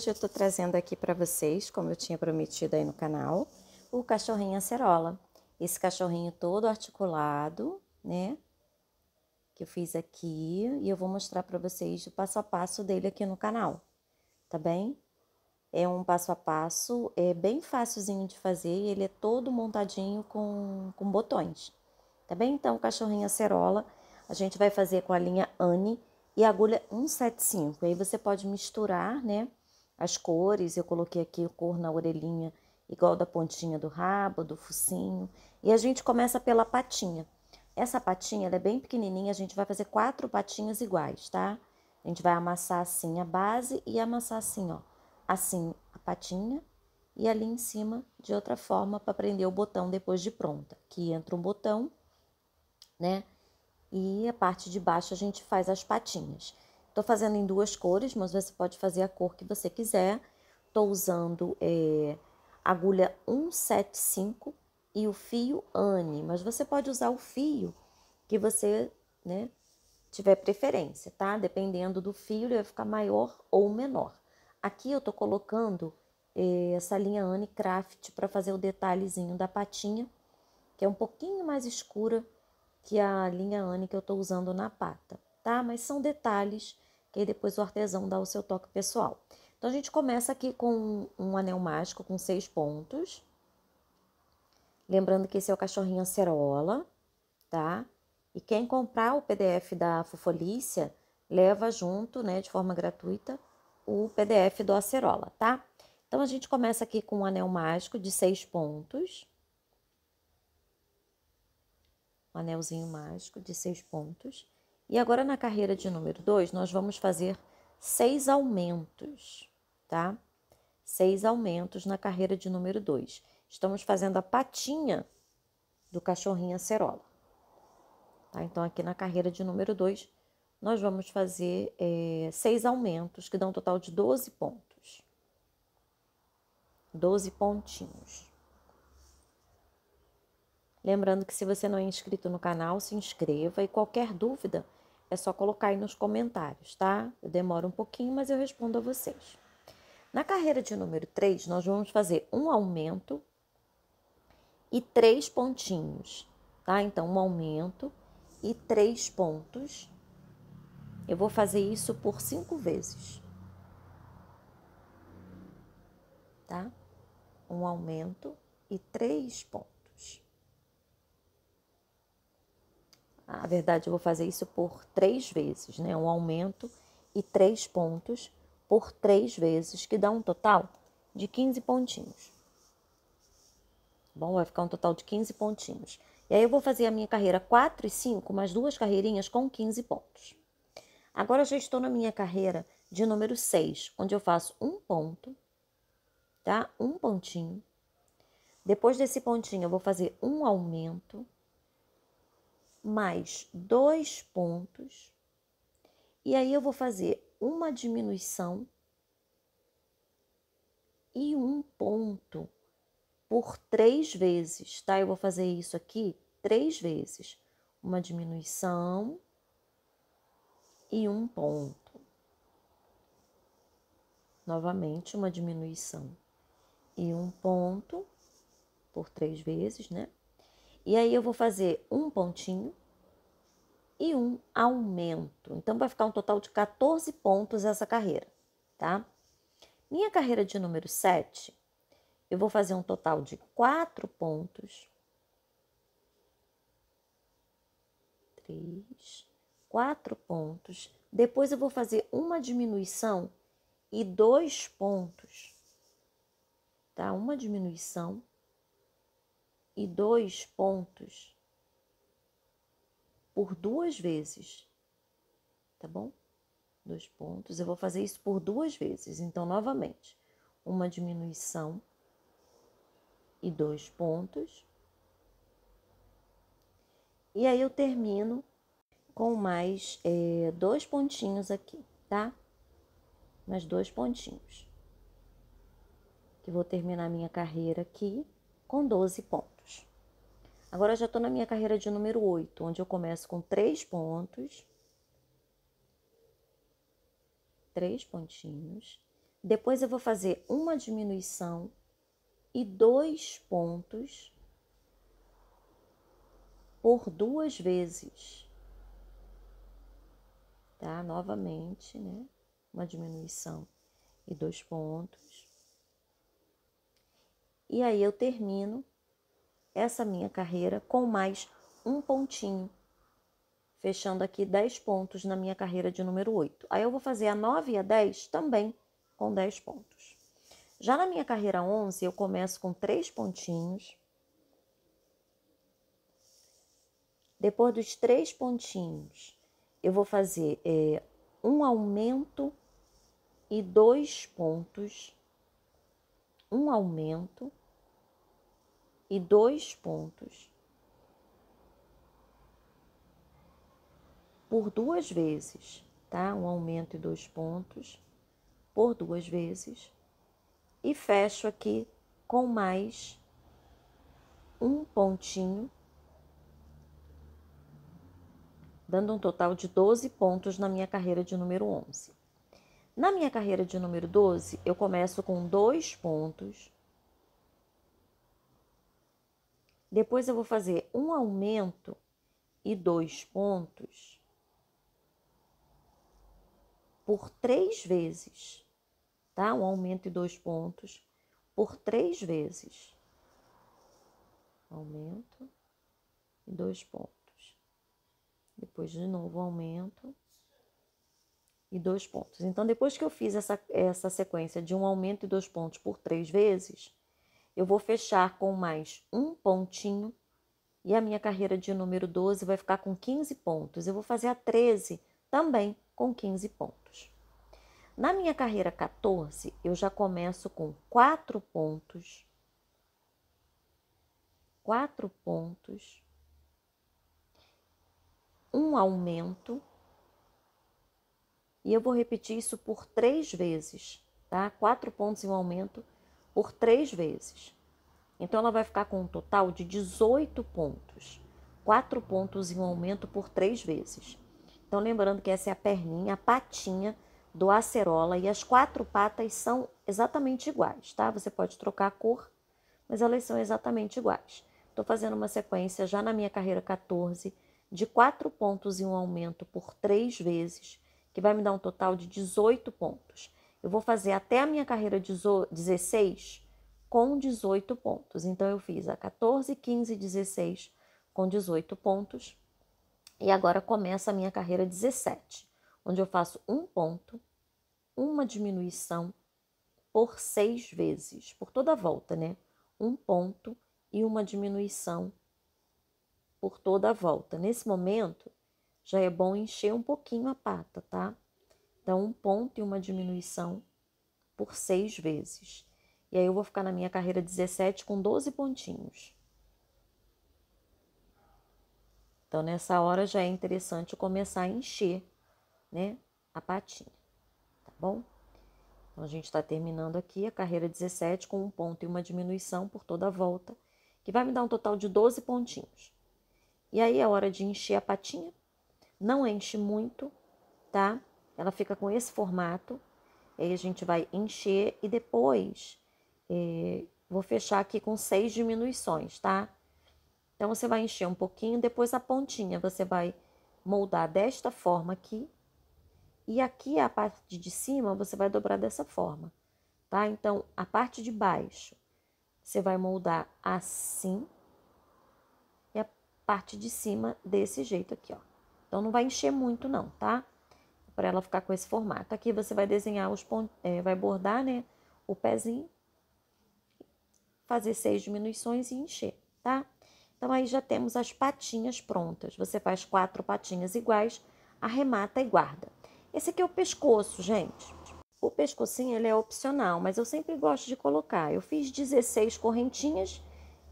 hoje eu estou trazendo aqui para vocês, como eu tinha prometido aí no canal, o cachorrinho acerola. Esse cachorrinho todo articulado, né? Que eu fiz aqui e eu vou mostrar para vocês o passo a passo dele aqui no canal, tá bem? É um passo a passo, é bem facilzinho de fazer e ele é todo montadinho com, com botões, tá bem? Então, o cachorrinho acerola a gente vai fazer com a linha Anne e agulha 175. Aí você pode misturar, né? As cores, eu coloquei aqui o cor na orelhinha, igual da pontinha do rabo, do focinho. E a gente começa pela patinha. Essa patinha, é bem pequenininha, a gente vai fazer quatro patinhas iguais, tá? A gente vai amassar assim a base e amassar assim, ó. Assim a patinha e ali em cima de outra forma para prender o botão depois de pronta. Aqui entra um botão, né? E a parte de baixo a gente faz as patinhas. Estou fazendo em duas cores, mas você pode fazer a cor que você quiser. Estou usando é, agulha 175 e o fio Anne, mas você pode usar o fio que você né, tiver preferência, tá? Dependendo do fio, ele vai ficar maior ou menor. Aqui eu tô colocando é, essa linha Anne Craft para fazer o detalhezinho da patinha, que é um pouquinho mais escura que a linha Anne que eu tô usando na pata tá? Mas são detalhes que depois o artesão dá o seu toque pessoal. Então a gente começa aqui com um anel mágico com seis pontos. Lembrando que esse é o cachorrinho acerola, tá? E quem comprar o PDF da Fofolícia leva junto, né, de forma gratuita, o PDF do acerola, tá? Então a gente começa aqui com um anel mágico de seis pontos. Um anelzinho mágico de seis pontos. E agora na carreira de número 2, nós vamos fazer seis aumentos, tá? Seis aumentos na carreira de número 2. Estamos fazendo a patinha do cachorrinho acerola. Tá? Então, aqui na carreira de número 2, nós vamos fazer é, seis aumentos, que dão um total de 12 pontos. 12 pontinhos. Lembrando que se você não é inscrito no canal, se inscreva e qualquer dúvida, é só colocar aí nos comentários, tá? Eu demoro um pouquinho, mas eu respondo a vocês. Na carreira de número 3, nós vamos fazer um aumento e três pontinhos, tá? Então, um aumento e três pontos. Eu vou fazer isso por cinco vezes, tá? Um aumento e três pontos. Na verdade, eu vou fazer isso por três vezes, né? Um aumento e três pontos por três vezes, que dá um total de 15 pontinhos. Tá bom, vai ficar um total de 15 pontinhos. E aí eu vou fazer a minha carreira 4 e 5, mais duas carreirinhas com 15 pontos. Agora eu já estou na minha carreira de número 6, onde eu faço um ponto, tá? Um pontinho. Depois desse pontinho, eu vou fazer um aumento mais dois pontos, e aí eu vou fazer uma diminuição e um ponto por três vezes, tá? Eu vou fazer isso aqui três vezes. Uma diminuição e um ponto. Novamente, uma diminuição e um ponto por três vezes, né? E aí eu vou fazer um pontinho e um aumento. Então vai ficar um total de 14 pontos essa carreira, tá? Minha carreira de número 7, eu vou fazer um total de 4 pontos. 3, 4 pontos. Depois eu vou fazer uma diminuição e dois pontos, tá? Uma diminuição e dois pontos por duas vezes, tá bom? Dois pontos. Eu vou fazer isso por duas vezes. Então, novamente, uma diminuição e dois pontos. E aí eu termino com mais é, dois pontinhos aqui, tá? Mais dois pontinhos. Que vou terminar minha carreira aqui com 12 pontos. Agora eu já estou na minha carreira de número 8, onde eu começo com três pontos, três pontinhos. Depois eu vou fazer uma diminuição e dois pontos por duas vezes. Tá? Novamente, né? Uma diminuição e dois pontos. E aí eu termino essa minha carreira com mais um pontinho, fechando aqui 10 pontos na minha carreira de número 8. Aí eu vou fazer a 9 e a 10 também com 10 pontos. Já na minha carreira 11, eu começo com 3 pontinhos. Depois dos 3 pontinhos, eu vou fazer é, um aumento e dois pontos. Um aumento e dois pontos. Por duas vezes, tá? Um aumento e dois pontos por duas vezes. E fecho aqui com mais um pontinho, dando um total de 12 pontos na minha carreira de número 11. Na minha carreira de número 12, eu começo com dois pontos Depois eu vou fazer um aumento e dois pontos por três vezes, tá? Um aumento e dois pontos por três vezes. Aumento e dois pontos. Depois, de novo, aumento e dois pontos. Então, depois que eu fiz essa, essa sequência de um aumento e dois pontos por três vezes, eu vou fechar com mais um pontinho e a minha carreira de número 12 vai ficar com 15 pontos. Eu vou fazer a 13 também com 15 pontos. Na minha carreira 14, eu já começo com 4 pontos, 4 pontos, um aumento, e eu vou repetir isso por três vezes, tá? 4 pontos e um aumento por três vezes. Então ela vai ficar com um total de 18 pontos, quatro pontos em um aumento por três vezes. Então lembrando que essa é a perninha, a patinha do acerola e as quatro patas são exatamente iguais, tá? Você pode trocar a cor, mas elas são exatamente iguais. Estou fazendo uma sequência já na minha carreira 14 de quatro pontos em um aumento por três vezes, que vai me dar um total de 18 pontos. Eu vou fazer até a minha carreira 16 com 18 pontos. Então, eu fiz a 14, 15, 16 com 18 pontos. E agora começa a minha carreira 17, onde eu faço um ponto, uma diminuição por seis vezes, por toda a volta, né? Um ponto e uma diminuição por toda a volta. Nesse momento, já é bom encher um pouquinho a pata, tá? Então, um ponto e uma diminuição por seis vezes. E aí eu vou ficar na minha carreira 17 com 12 pontinhos. Então, nessa hora já é interessante começar a encher, né, a patinha, tá bom? Então, a gente está terminando aqui a carreira 17 com um ponto e uma diminuição por toda a volta, que vai me dar um total de 12 pontinhos. E aí é hora de encher a patinha, não enche muito, tá? Ela fica com esse formato, aí a gente vai encher e depois é, vou fechar aqui com seis diminuições, tá? Então você vai encher um pouquinho, depois a pontinha você vai moldar desta forma aqui. E aqui a parte de cima você vai dobrar dessa forma, tá? Então a parte de baixo você vai moldar assim e a parte de cima desse jeito aqui, ó. Então não vai encher muito não, tá? para ela ficar com esse formato. Aqui você vai desenhar os pontos, é, vai bordar, né, o pezinho, fazer seis diminuições e encher, tá? Então, aí já temos as patinhas prontas. Você faz quatro patinhas iguais, arremata e guarda. Esse aqui é o pescoço, gente. O pescocinho, ele é opcional, mas eu sempre gosto de colocar. Eu fiz 16 correntinhas,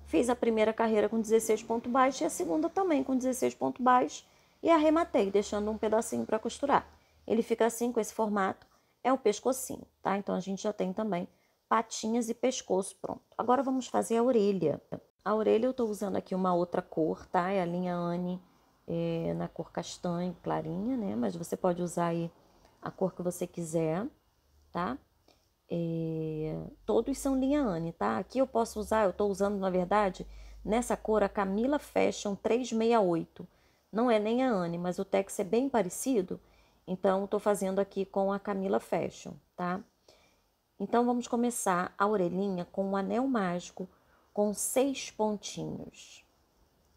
fiz a primeira carreira com 16 ponto baixo e a segunda também com 16 ponto baixo e arrematei, deixando um pedacinho para costurar. Ele fica assim com esse formato, é o pescocinho, tá? Então a gente já tem também patinhas e pescoço pronto. Agora vamos fazer a orelha. A orelha eu estou usando aqui uma outra cor, tá? É a linha Anne é, na cor castanho, clarinha, né? Mas você pode usar aí a cor que você quiser, tá? É, todos são linha Anne, tá? Aqui eu posso usar, eu estou usando, na verdade, nessa cor a Camila Fashion 368. Não é nem a Anne, mas o Tex é bem parecido. Então, estou fazendo aqui com a Camila Fashion, tá? Então, vamos começar a orelhinha com um anel mágico com seis pontinhos,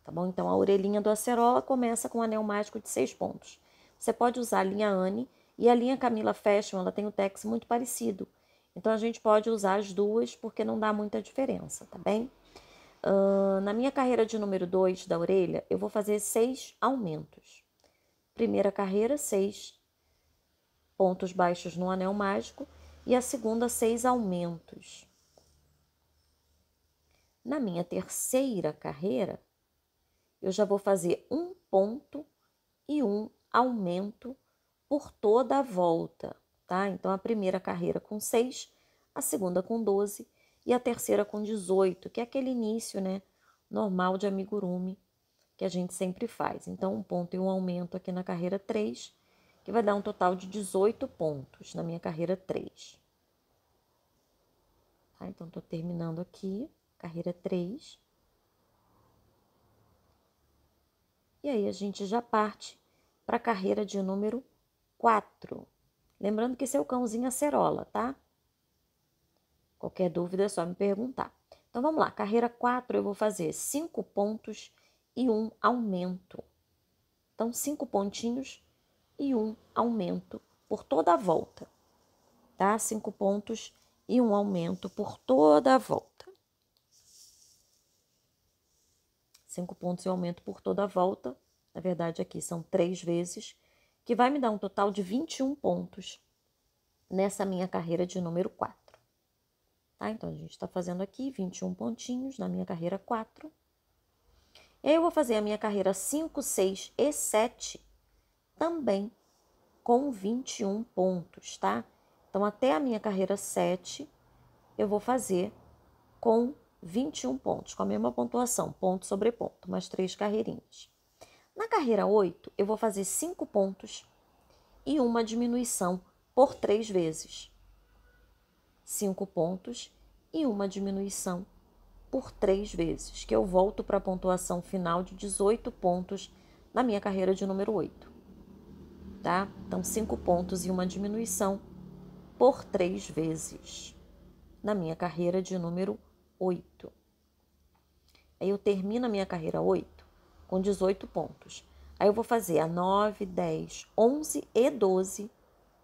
tá bom? Então, a orelhinha do acerola começa com um anel mágico de seis pontos. Você pode usar a linha Anne e a linha Camila Fashion, ela tem o tex muito parecido. Então, a gente pode usar as duas porque não dá muita diferença, tá bem? Uh, na minha carreira de número 2 da orelha, eu vou fazer seis aumentos. Primeira carreira, seis pontos baixos no anel mágico e a segunda seis aumentos. Na minha terceira carreira, eu já vou fazer um ponto e um aumento por toda a volta, tá? Então a primeira carreira com seis, a segunda com doze e a terceira com dezoito que é aquele início, né, normal de amigurumi que a gente sempre faz. Então um ponto e um aumento aqui na carreira três que vai dar um total de 18 pontos na minha carreira 3. Tá? Então, estou terminando aqui, carreira 3. E aí, a gente já parte para a carreira de número 4. Lembrando que esse é o cãozinho acerola, tá? Qualquer dúvida é só me perguntar. Então vamos lá, carreira 4 eu vou fazer 5 pontos e um aumento. Então, 5 pontinhos e um aumento por toda a volta, tá? Cinco pontos e um aumento por toda a volta. Cinco pontos e um aumento por toda a volta. Na verdade, aqui são três vezes, que vai me dar um total de 21 pontos nessa minha carreira de número 4. Tá? Então, a gente está fazendo aqui 21 pontinhos na minha carreira 4. Eu vou fazer a minha carreira 5, 6 e 7 também com 21 pontos, tá? Então, até a minha carreira 7, eu vou fazer com 21 pontos, com a mesma pontuação, ponto sobre ponto, mais três carreirinhas. Na carreira 8, eu vou fazer 5 pontos e uma diminuição por três vezes. 5 pontos e uma diminuição por três vezes, que eu volto para a pontuação final de 18 pontos na minha carreira de número 8 tá? Então, cinco pontos e uma diminuição por três vezes na minha carreira de número 8. Aí eu termino a minha carreira 8 com 18 pontos. Aí eu vou fazer a 9, 10, 11 e 12,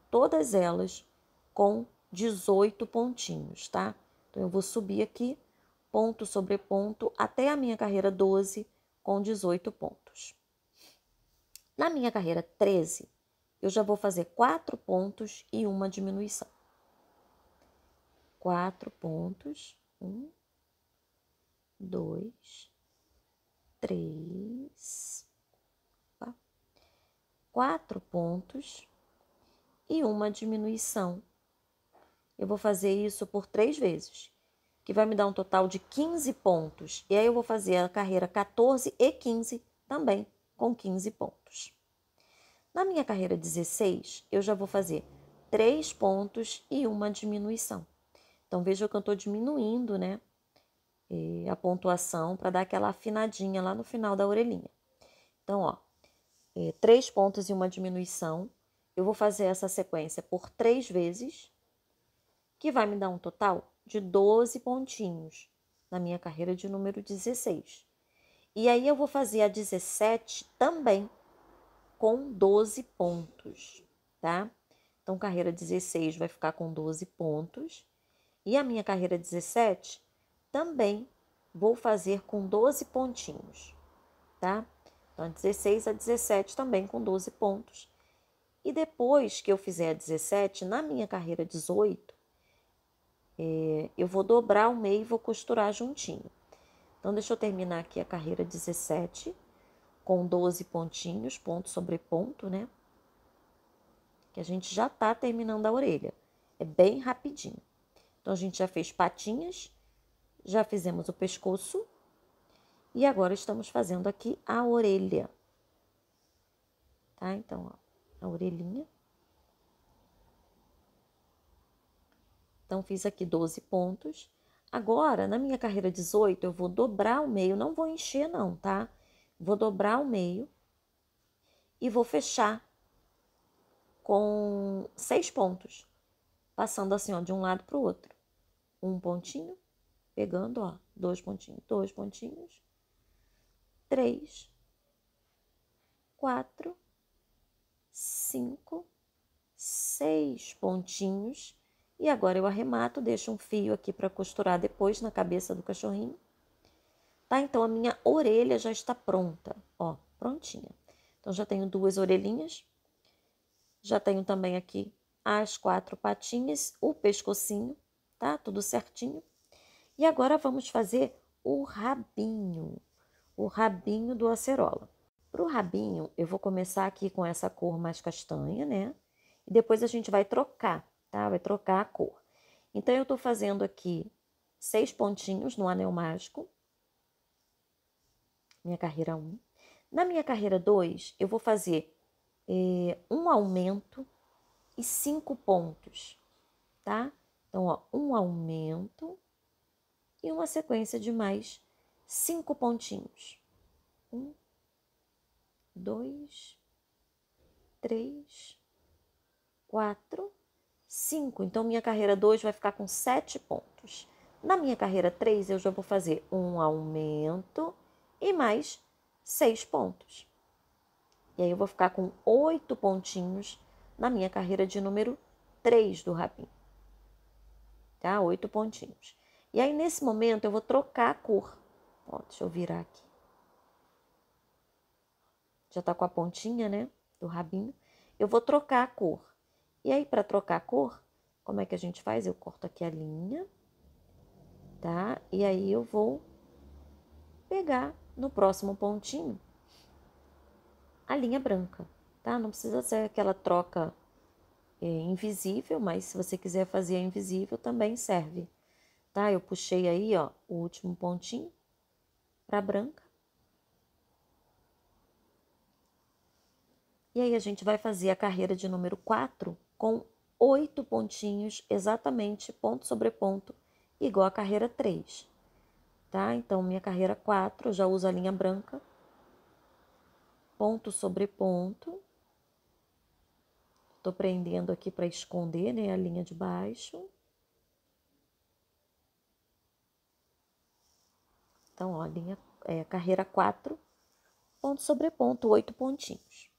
todas elas com 18 pontinhos, tá? Então eu vou subir aqui ponto sobre ponto até a minha carreira 12 com 18 pontos. Na minha carreira 13, eu já vou fazer quatro pontos e uma diminuição. Quatro pontos, um, dois, três, quatro, quatro pontos e uma diminuição. Eu vou fazer isso por três vezes, que vai me dar um total de 15 pontos. E aí eu vou fazer a carreira 14 e 15 também, com 15 pontos. Na minha carreira 16, eu já vou fazer três pontos e uma diminuição. Então, veja que eu estou diminuindo né, eh, a pontuação para dar aquela afinadinha lá no final da orelhinha. Então, ó, eh, três pontos e uma diminuição. Eu vou fazer essa sequência por três vezes, que vai me dar um total de 12 pontinhos na minha carreira de número 16. E aí eu vou fazer a 17 também com 12 pontos, tá? Então, carreira 16 vai ficar com 12 pontos. E a minha carreira 17 também vou fazer com 12 pontinhos, tá? Então, a 16 a 17 também com 12 pontos. E depois que eu fizer a 17, na minha carreira 18, é, eu vou dobrar o meio e vou costurar juntinho. Então, deixa eu terminar aqui a carreira 17 com 12 pontinhos, ponto sobre ponto, né? Que a gente já tá terminando a orelha. É bem rapidinho. Então, a gente já fez patinhas, já fizemos o pescoço e agora estamos fazendo aqui a orelha. Tá? Então, ó, a orelhinha. Então, fiz aqui 12 pontos. Agora, na minha carreira 18, eu vou dobrar o meio, não vou encher não, tá? vou dobrar o meio e vou fechar com seis pontos, passando assim, ó, de um lado para o outro. Um pontinho, pegando, ó, dois pontinhos, dois pontinhos, três, quatro, cinco, seis pontinhos. E agora eu arremato, deixo um fio aqui para costurar depois na cabeça do cachorrinho. Tá? Então a minha orelha já está pronta, ó, prontinha. Então já tenho duas orelhinhas. Já tenho também aqui as quatro patinhas, o pescocinho, tá? Tudo certinho. E agora vamos fazer o rabinho, o rabinho do acerola. Para o rabinho, eu vou começar aqui com essa cor mais castanha, né? E depois a gente vai trocar, tá? Vai trocar a cor. Então, eu estou fazendo aqui seis pontinhos no anel mágico minha carreira 1. Na minha carreira 2, eu vou fazer é, um aumento e cinco pontos, tá? Então, ó, um aumento e uma sequência de mais cinco pontinhos. Um, dois, três, quatro, cinco. Então, minha carreira 2 vai ficar com sete pontos. Na minha carreira 3, eu já vou fazer um aumento e mais seis pontos. E aí eu vou ficar com oito pontinhos na minha carreira de número 3 do rabinho. Tá? Oito pontinhos. E aí, nesse momento, eu vou trocar a cor. Ó, deixa eu virar aqui. Já tá com a pontinha, né? Do rabinho. Eu vou trocar a cor. E aí, para trocar a cor, como é que a gente faz? Eu corto aqui a linha, tá? E aí eu vou pegar no próximo pontinho, a linha branca, tá? Não precisa ser aquela troca é, invisível, mas se você quiser fazer a invisível também serve, tá? Eu puxei aí, ó, o último pontinho para branca. E aí a gente vai fazer a carreira de número 4 com oito pontinhos, exatamente ponto sobre ponto, igual a carreira 3 tá? Então, minha carreira 4, já uso a linha branca, ponto sobre ponto. Tô prendendo aqui para esconder, né, a linha de baixo. Então, ó, linha, é, carreira 4, ponto sobre ponto, oito pontinhos.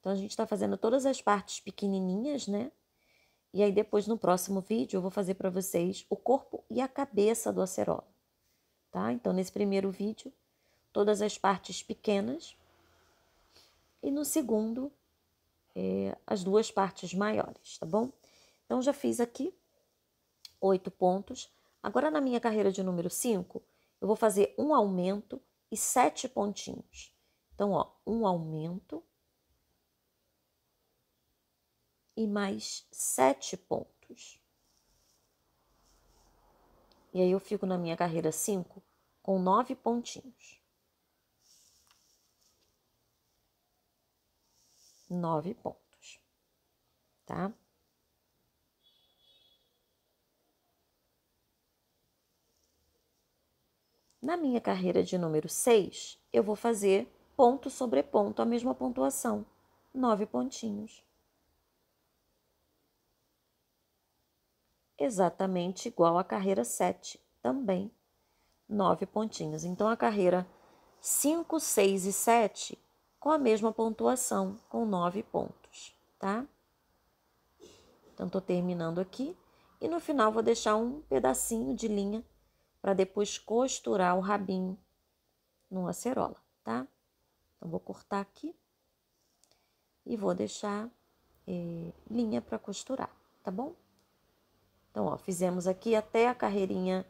Então, a gente está fazendo todas as partes pequenininhas, né? E aí depois no próximo vídeo eu vou fazer para vocês o corpo e a cabeça do acerola, tá? Então nesse primeiro vídeo todas as partes pequenas e no segundo é, as duas partes maiores, tá bom? Então já fiz aqui oito pontos. Agora na minha carreira de número 5 eu vou fazer um aumento e sete pontinhos. Então ó, um aumento e mais sete pontos. E aí eu fico na minha carreira 5 com nove pontinhos. Nove pontos, tá? Na minha carreira de número 6, eu vou fazer ponto sobre ponto a mesma pontuação, nove pontinhos. exatamente igual à carreira 7, também nove pontinhos. Então a carreira 5, 6 e 7 com a mesma pontuação, com nove pontos, tá? Então estou terminando aqui e no final vou deixar um pedacinho de linha para depois costurar o rabinho numa acerola, tá? Então vou cortar aqui e vou deixar eh, linha para costurar, tá bom? Então, ó, fizemos aqui até a carreirinha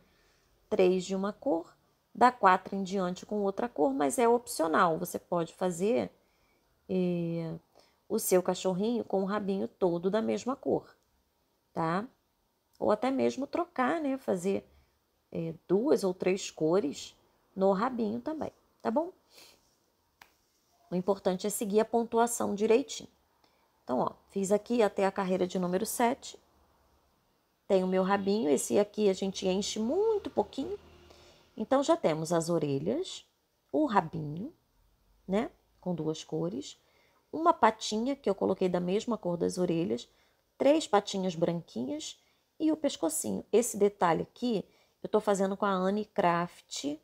3 de uma cor, da 4 em diante com outra cor, mas é opcional. Você pode fazer eh, o seu cachorrinho com o rabinho todo da mesma cor, tá? Ou até mesmo trocar, né? Fazer eh, duas ou três cores no rabinho também, tá bom? O importante é seguir a pontuação direitinho. Então, ó, fiz aqui até a carreira de número 7 tem o meu rabinho, esse aqui a gente enche muito pouquinho. Então, já temos as orelhas, o rabinho, né? Com duas cores. Uma patinha, que eu coloquei da mesma cor das orelhas. Três patinhas branquinhas e o pescocinho. Esse detalhe aqui, eu tô fazendo com a Anne Craft,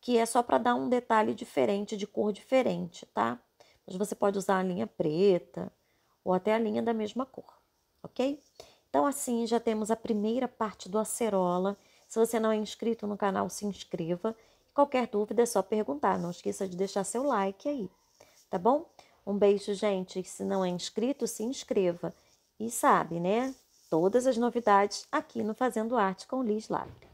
que é só para dar um detalhe diferente, de cor diferente, tá? Mas você pode usar a linha preta ou até a linha da mesma cor, ok? Então, assim, já temos a primeira parte do Acerola. Se você não é inscrito no canal, se inscreva. Qualquer dúvida é só perguntar. Não esqueça de deixar seu like aí, tá bom? Um beijo, gente. Se não é inscrito, se inscreva. E sabe, né? Todas as novidades aqui no Fazendo Arte com Liz Lápida.